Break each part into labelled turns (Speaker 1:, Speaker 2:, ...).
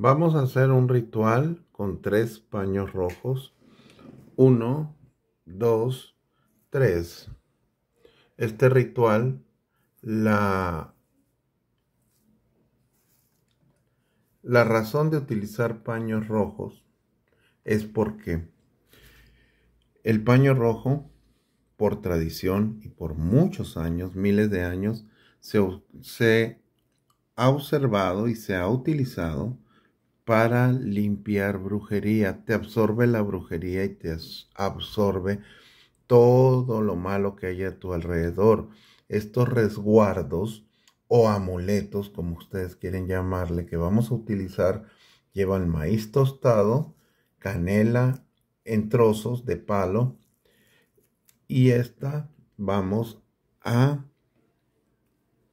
Speaker 1: Vamos a hacer un ritual con tres paños rojos. Uno, dos, tres. Este ritual, la, la razón de utilizar paños rojos es porque el paño rojo, por tradición y por muchos años, miles de años, se, se ha observado y se ha utilizado para limpiar brujería. Te absorbe la brujería y te absorbe todo lo malo que haya a tu alrededor. Estos resguardos o amuletos, como ustedes quieren llamarle, que vamos a utilizar, llevan maíz tostado, canela en trozos de palo y esta vamos a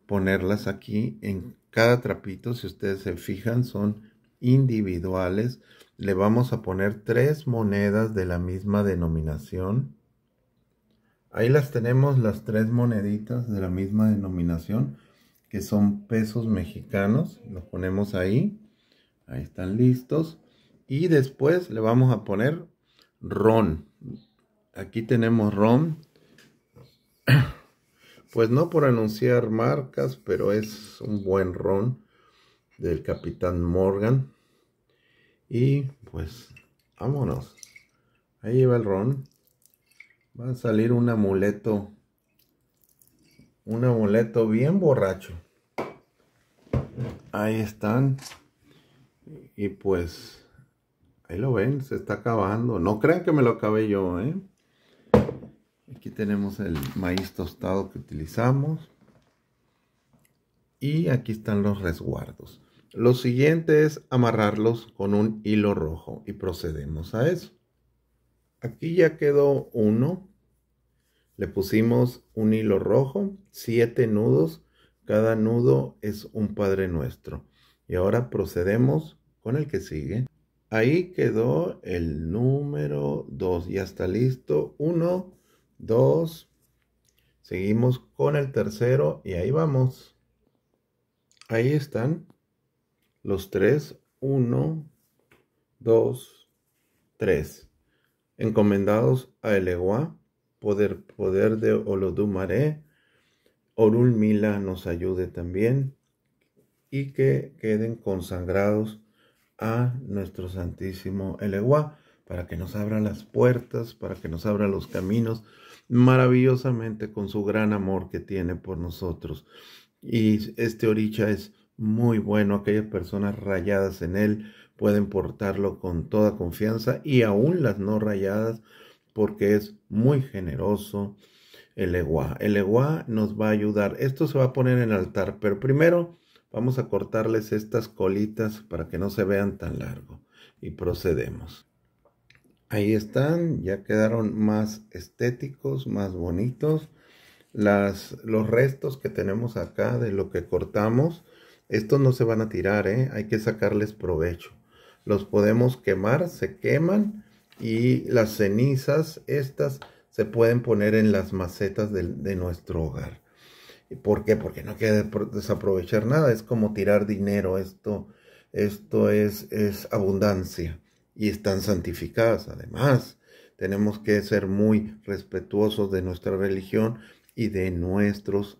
Speaker 1: ponerlas aquí en cada trapito. Si ustedes se fijan, son individuales, le vamos a poner tres monedas de la misma denominación. Ahí las tenemos, las tres moneditas de la misma denominación, que son pesos mexicanos. Los ponemos ahí. Ahí están listos. Y después le vamos a poner ron. Aquí tenemos ron. Pues no por anunciar marcas, pero es un buen ron del capitán Morgan. Y pues, vámonos. Ahí lleva el ron. Va a salir un amuleto. Un amuleto bien borracho. Ahí están. Y pues, ahí lo ven, se está acabando. No crean que me lo acabé yo, ¿eh? Aquí tenemos el maíz tostado que utilizamos. Y aquí están los resguardos. Lo siguiente es amarrarlos con un hilo rojo y procedemos a eso. Aquí ya quedó uno. Le pusimos un hilo rojo, siete nudos. Cada nudo es un Padre Nuestro. Y ahora procedemos con el que sigue. Ahí quedó el número 2. Ya está listo. Uno. Dos. Seguimos con el tercero y ahí vamos. Ahí están los tres, uno, dos, tres, encomendados a Eleguá, poder, poder de Olodumare, Orul Mila nos ayude también y que queden consagrados a nuestro Santísimo Eleguá, para que nos abra las puertas, para que nos abra los caminos, maravillosamente con su gran amor que tiene por nosotros. Y este oricha es muy bueno. Aquellas personas rayadas en él pueden portarlo con toda confianza y aún las no rayadas porque es muy generoso el Eguá. El Eguá nos va a ayudar. Esto se va a poner en el altar, pero primero vamos a cortarles estas colitas para que no se vean tan largo y procedemos. Ahí están, ya quedaron más estéticos, más bonitos. Las, los restos que tenemos acá de lo que cortamos, estos no se van a tirar, ¿eh? hay que sacarles provecho. Los podemos quemar, se queman y las cenizas, estas, se pueden poner en las macetas de, nuestro hogar. ¿Por qué? Porque no hay desaprovechar nada, es como tirar dinero, esto, esto es, es abundancia y están santificadas. Además, tenemos que ser muy respetuosos de nuestra religión y de nuestros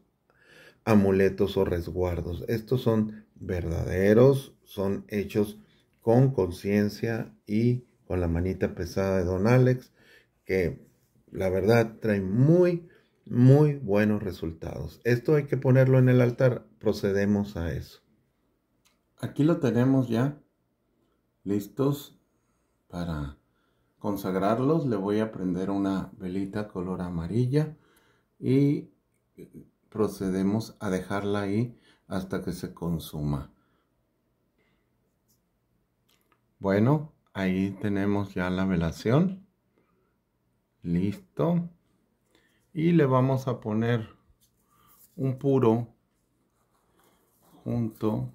Speaker 1: amuletos o resguardos. Estos son verdaderos, son hechos con conciencia y con la manita pesada de Don Alex, que la verdad trae muy, muy buenos resultados. Esto hay que ponerlo en el altar, procedemos a eso. Aquí lo tenemos ya, listos para consagrarlos. Le voy a prender una velita color amarilla y procedemos a dejarla ahí hasta que se consuma. Bueno, ahí tenemos ya la velación. Listo. Y le vamos a poner un puro junto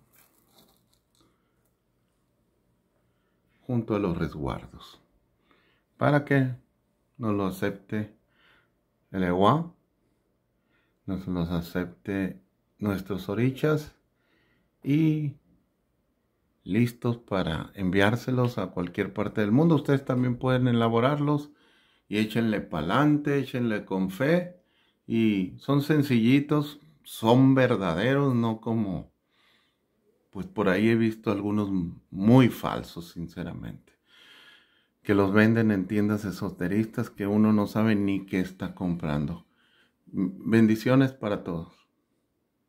Speaker 1: junto a los resguardos para que nos lo acepte el agua nos los acepte nuestros orichas y listos para enviárselos a cualquier parte del mundo. Ustedes también pueden elaborarlos y échenle pa'lante, échenle con fe y son sencillitos, son verdaderos, no como pues por ahí he visto algunos muy falsos, sinceramente. Que los venden en tiendas esoteristas que uno no sabe ni qué está comprando. Bendiciones para todos.